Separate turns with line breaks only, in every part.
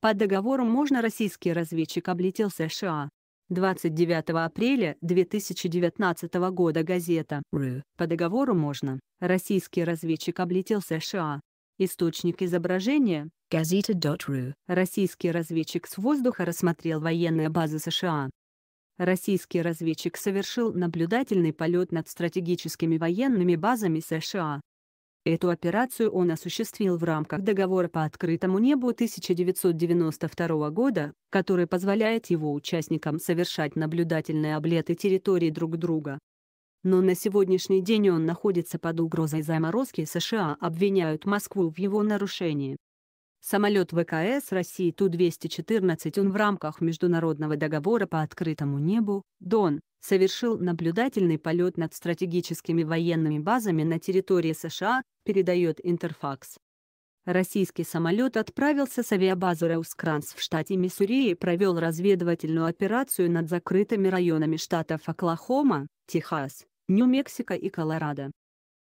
По договору можно российский разведчик облетел США. 29 апреля 2019 года газета «Ры». По договору можно. Российский разведчик облетел США. Источник изображения – газета.ру. Российский разведчик с воздуха рассмотрел военные базы США. Российский разведчик совершил наблюдательный полет над стратегическими военными базами США. Эту операцию он осуществил в рамках договора по открытому небу 1992 года, который позволяет его участникам совершать наблюдательные облеты территории друг друга. Но на сегодняшний день он находится под угрозой заморозки США обвиняют Москву в его нарушении. Самолет ВКС России Ту-214 он в рамках Международного договора по открытому небу «Дон» совершил наблюдательный полет над стратегическими военными базами на территории США, передает Интерфакс. Российский самолет отправился с авиабазы Раускранс в штате Миссури и провел разведывательную операцию над закрытыми районами штатов Оклахома, Техас, Нью-Мексико и Колорадо.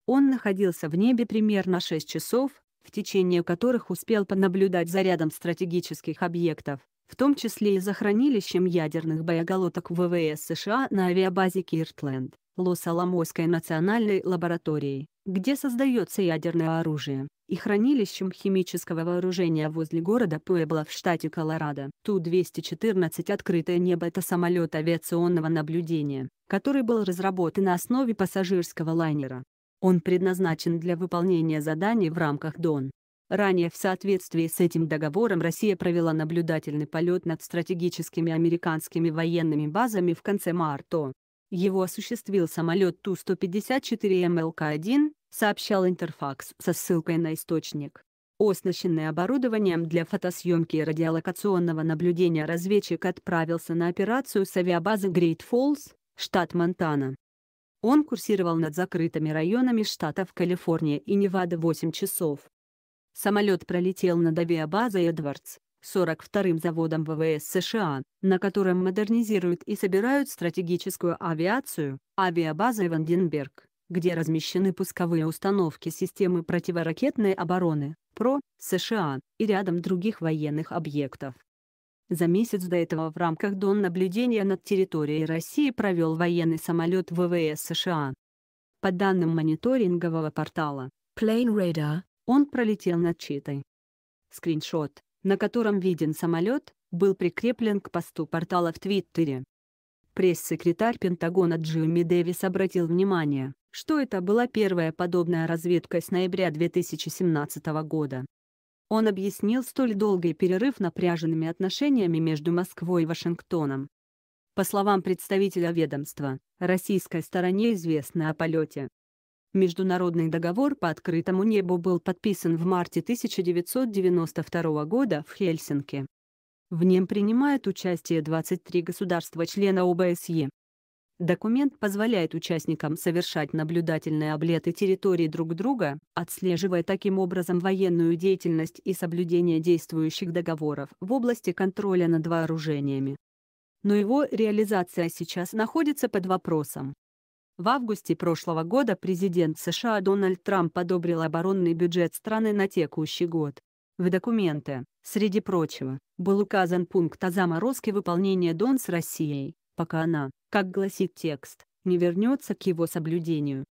Он находился в небе примерно 6 часов, в течение которых успел понаблюдать за рядом стратегических объектов, в том числе и за хранилищем ядерных боеголоток ВВС США на авиабазе Киртленд, Лос-Аламойской национальной лаборатории, где создается ядерное оружие, и хранилищем химического вооружения возле города Пуэбла в штате Колорадо. Ту-214 «Открытое небо» — это самолет авиационного наблюдения, который был разработан на основе пассажирского лайнера, он предназначен для выполнения заданий в рамках ДОН. Ранее в соответствии с этим договором Россия провела наблюдательный полет над стратегическими американскими военными базами в конце марта. Его осуществил самолет Ту-154 МЛК-1, сообщал Интерфакс со ссылкой на источник. Оснащенный оборудованием для фотосъемки и радиолокационного наблюдения разведчик отправился на операцию с авиабазы Great Falls, штат Монтана. Он курсировал над закрытыми районами штатов Калифорния и Невада 8 часов. Самолет пролетел над авиабазой Эдвардс, 42-м заводом ВВС США, на котором модернизируют и собирают стратегическую авиацию, авиабазой Ванденберг, где размещены пусковые установки системы противоракетной обороны, ПРО, США, и рядом других военных объектов. За месяц до этого в рамках Дон наблюдения над территорией России провел военный самолет ВВС США. По данным мониторингового портала Plane Radar, он пролетел над Читой. Скриншот, на котором виден самолет, был прикреплен к посту портала в Твиттере. Пресс-секретарь Пентагона Джимми Дэвис обратил внимание, что это была первая подобная разведка с ноября 2017 года. Он объяснил столь долгий перерыв напряженными отношениями между Москвой и Вашингтоном. По словам представителя ведомства, российской стороне известно о полете. Международный договор по открытому небу был подписан в марте 1992 года в Хельсинки. В нем принимают участие 23 государства-члена ОБСЕ. Документ позволяет участникам совершать наблюдательные облеты территории друг друга, отслеживая таким образом военную деятельность и соблюдение действующих договоров в области контроля над вооружениями. Но его реализация сейчас находится под вопросом. В августе прошлого года президент США Дональд Трамп одобрил оборонный бюджет страны на текущий год. В документе, среди прочего, был указан пункт о заморозке выполнения ДОН с Россией пока она, как гласит текст, не вернется к его соблюдению.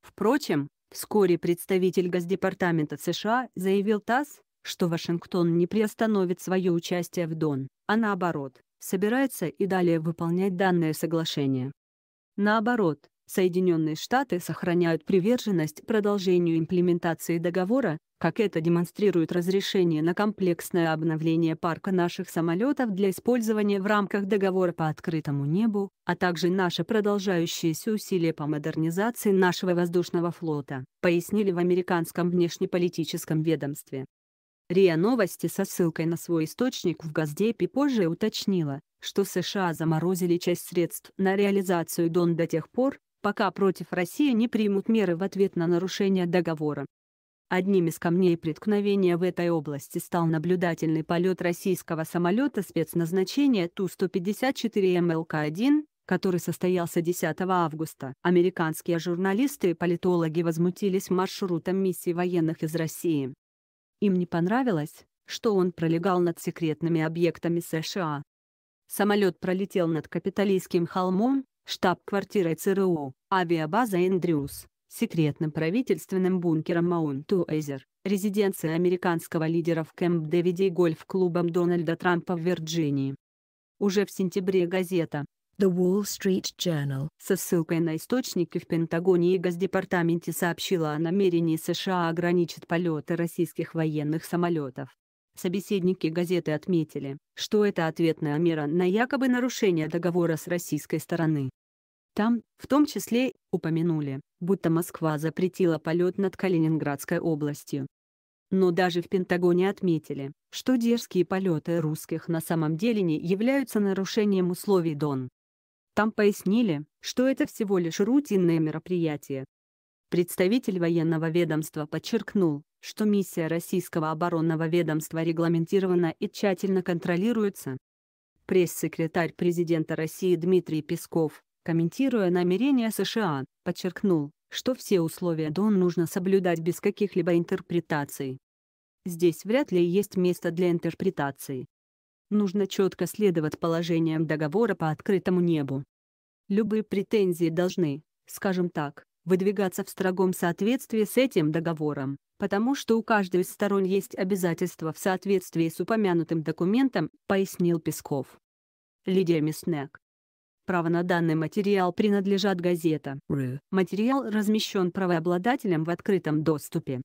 Впрочем, вскоре представитель Госдепартамента США заявил ТАСС, что Вашингтон не приостановит свое участие в Дон, а наоборот, собирается и далее выполнять данное соглашение. Наоборот, Соединенные Штаты сохраняют приверженность продолжению имплементации договора, как это демонстрирует разрешение на комплексное обновление парка наших самолетов для использования в рамках договора по открытому небу, а также наши продолжающиеся усилия по модернизации нашего воздушного флота, пояснили в американском внешнеполитическом ведомстве. РИА Новости со ссылкой на свой источник в Газдепе позже уточнила, что США заморозили часть средств на реализацию ДОН до тех пор, пока против России не примут меры в ответ на нарушение договора. Одним из камней преткновения в этой области стал наблюдательный полет российского самолета спецназначения Ту-154 МЛК-1, который состоялся 10 августа. Американские журналисты и политологи возмутились маршрутом миссии военных из России. Им не понравилось, что он пролегал над секретными объектами США. Самолет пролетел над Капитолийским холмом, штаб-квартирой ЦРУ, авиабаза «Эндрюс», секретным правительственным бункером Маунт Уэйзер, резиденция американского лидера в Кэмп-Дэвиде и гольф-клубом Дональда Трампа в Вирджинии. Уже в сентябре газета The Wall Street Journal со ссылкой на источники в Пентагоне и Госдепартаменте сообщила о намерении США ограничить полеты российских военных самолетов, Собеседники газеты отметили, что это ответная мера на якобы нарушение договора с российской стороны. Там, в том числе, упомянули, будто Москва запретила полет над Калининградской областью. Но даже в Пентагоне отметили, что дерзкие полеты русских на самом деле не являются нарушением условий ДОН. Там пояснили, что это всего лишь рутинное мероприятие. Представитель военного ведомства подчеркнул, что миссия российского оборонного ведомства регламентирована и тщательно контролируется. Пресс-секретарь президента России Дмитрий Песков, комментируя намерения США, подчеркнул, что все условия Дон нужно соблюдать без каких-либо интерпретаций. Здесь вряд ли есть место для интерпретации. Нужно четко следовать положениям договора по открытому небу. Любые претензии должны, скажем так, выдвигаться в строгом соответствии с этим договором, потому что у каждой из сторон есть обязательства в соответствии с упомянутым документом, пояснил Песков. Лидия Мясняк. Право на данный материал принадлежат газета. Материал размещен правообладателем в открытом доступе.